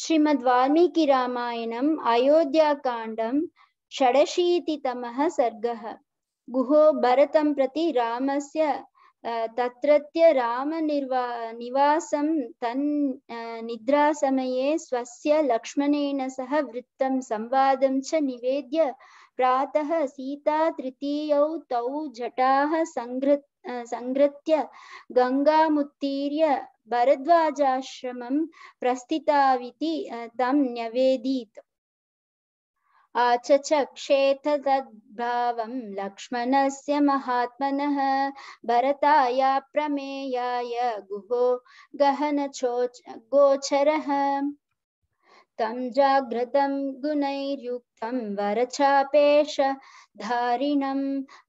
श्रीमद् वाल्मीकि रामायणम् अयोध्याकाण्डं षडशीतितमः सर्गः गुहो भरतं प्रति रामस्य तत्रत्य रामनिर्वा निवासं तन् निद्रासमये स्वस्य लक्ष्मणेन सह वृत्तं संवादं च निवेद्य प्रातः सीता तृतीयौ तौ जटाः सङ्घृत् गंगा गङ्गामुत्तीर्य भरद्वाजाश्रमं प्रस्थिताविति तं न्यवेदीत् आचचक्षेथ तद्भावं लक्ष्मणस्य महात्मनः भरताया प्रमेयाय गुहो गहनचोच गोचरः युक्तं जाग्रतं गुणैर्युक्तं वरचापेश धारिणम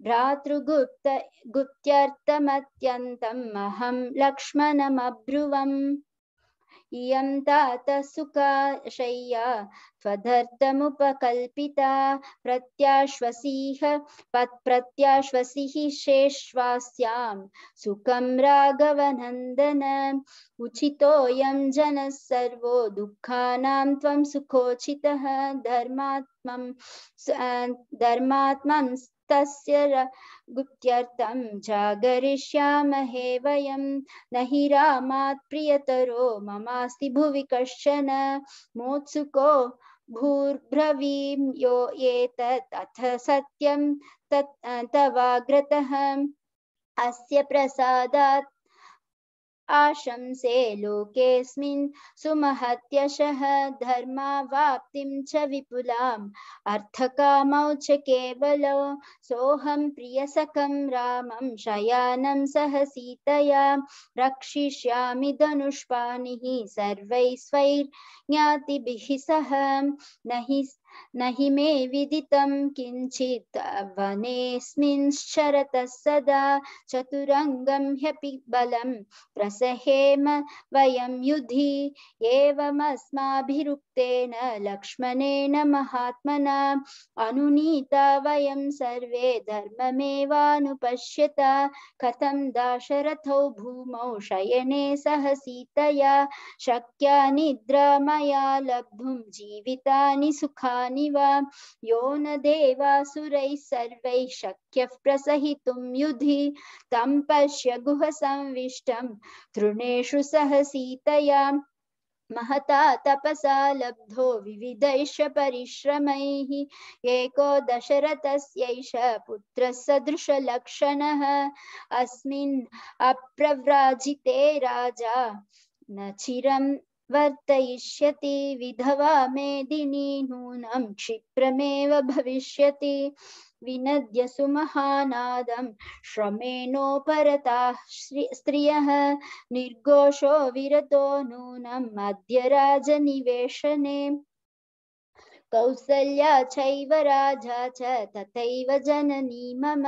भ्रातृगुप्त गुप्त्यर्थमत्यन्तम् अहं लक्ष्मणमब्रुवम् इयं तात सुखाशय्या त्वधर्तमुपकल्पिता प्रत्याश्वसीह प्रत्याश्वसिः शेष्वास्यां सुखं राघवनन्दन उचितोऽयं जनः सर्वो दुःखानां त्वं सुखोचितः धर्मात्मं धर्मात्मं तस्य गुप्त्यर्थं जागरिष्यामहे वयं न हि रामात् प्रियतरो ममास्ति भुवि कश्चन मोत्सुको भूर्ब्रवीं यो एतत् अथ सत्यं तत् तवाग्रतः अस्य प्रसादात् आशंसे लोकेऽस्मिन् सुमहत्यशः धर्मावाप्तिं च विपुलाम् अर्थकामौ च केवलौ सोऽहं प्रियसखं रामं शयानं सह सीतया रक्षिष्यामि धनुष्पाणिः सर्वैः स्वैर्ज्ञातिभिः सह न हि नहि मे विदितं किञ्चित् वनेऽस्मिंश्चरतः सदा चतुरङ्गं ह्यपि बलं प्रसहेम वयं युधि एवमस्माभिरुक्तेन लक्ष्मणेन महात्मना अनुनीता वयं सर्वे धर्ममेवानुपश्यत कथं दाशरथौ भूमौ शयने सह सीतया शक्या निद्रा मया लब्धुं जीवितानि सुखा यो न देवासुरैः सर्वैः शक्यः प्रसहितुं युधि तं पश्य गुहसंविष्टं तृणेषु सह सीतया महता तपसा लब्धो विविधैश परिश्रमैः एको दशरथस्यैष पुत्रसदृशलक्षणः अस्मिन् अप्रव्राजिते राजा न चिरं वर्तयिष्यति विधवा मेदिनी नूनं क्षिप्रमेव भविष्यति विनद्य सुमहानादं श्रमेणोपरताः स्त्रियः निर्घोषो विरतो नूनम् अद्य राजनिवेशने कौसल्या चैव राजा च तथैव जननी मम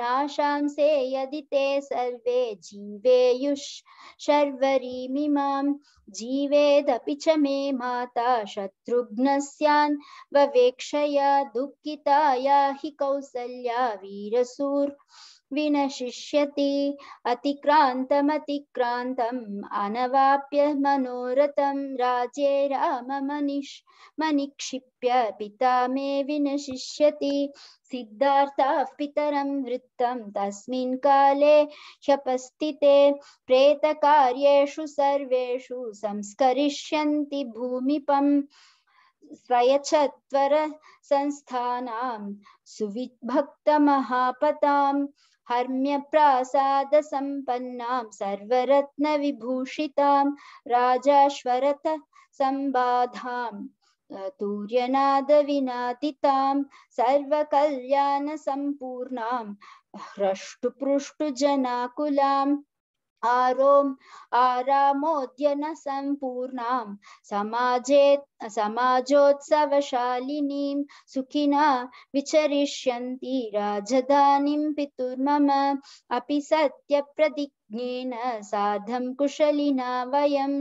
नाशांसे यदि ते सर्वे जीवेयुः शर्वरीमिमां जीवेदपि च मे माता शत्रुघ्नस्यान् ववेक्षया दुःखिताया हि कौसल्या वीरसूर् विनशिष्यति अतिक्रान्तमतिक्रान्तम् अनवाप्य मनोरथं राज्ये राममनिष् मनिक्षिप्य पिता मे विनशिष्यति सिद्धार्थ पितरं वृत्तं तस्मिन् काले ह्यपस्थिते प्रेतकार्येषु सर्वेषु संस्करिष्यन्ति भूमिपम् स्वयचत्वर संस्थानां सुविभक्तमहापतां हर्म्य प्रसाद सर्वरत्न हर्म्यप्रासादसम्पन्नां सर्वरत्नविभूषितां राजाश्वरतः सम्बाधाम् तूर्यनादविनादितां सर्वकल्याणसम्पूर्णां हृष्टुपृष्टुजनाकुलां आरोम आरामोद्यन सम्पूर्णां समाजे समाजोत्सवशालिनीं सुखिना विचरिष्यन्ति राजधानीं पितुर्मम अपि सत्यप्रदि यज्ञेन साधं कुशलिना वयं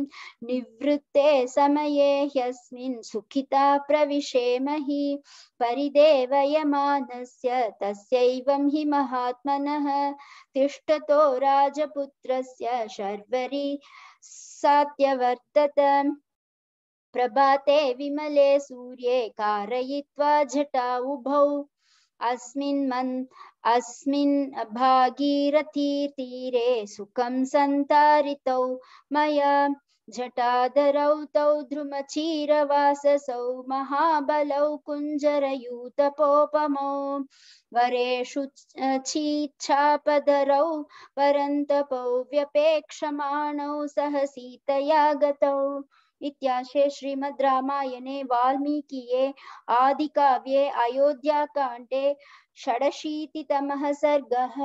निवृत्ते समये ह्यस्मिन् सुखिता प्रविशेमहि परिदेवयमानस्य तस्यैवं हि महात्मनः तिष्ठतो राजपुत्रस्य शर्वरि सात्यवर्तत प्रभाते विमले सूर्ये कारयित्वा झटा उभौ अस्मिन् मन् अस्मिन् भागीरथीतीरे सुखं सन्तारितौ मया जटाधरौ तौ ध्रुमचीरवाससौ महाबलौ कुञ्जरयूतपोपमौ वरेषु चीच्छापधरौ परन्तपौ व्यपेक्षमाणौ सह सीतया गतौ इत्याशे श्रीमद् रामायणे वाल्मीकिये आदिकाव्ये अयोध्याकाण्डे षडशीतितमः सर्गः